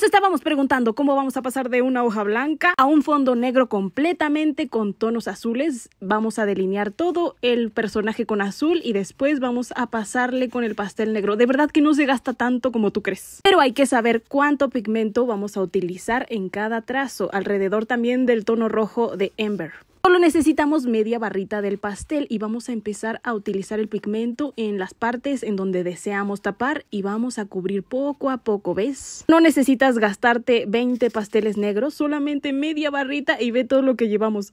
Nos estábamos preguntando cómo vamos a pasar de una hoja blanca a un fondo negro completamente con tonos azules. Vamos a delinear todo el personaje con azul y después vamos a pasarle con el pastel negro. De verdad que no se gasta tanto como tú crees. Pero hay que saber cuánto pigmento vamos a utilizar en cada trazo, alrededor también del tono rojo de Ember. Solo necesitamos media barrita del pastel y vamos a empezar a utilizar el pigmento en las partes en donde deseamos tapar y vamos a cubrir poco a poco, ¿ves? No necesitas gastarte 20 pasteles negros, solamente media barrita y ve todo lo que llevamos.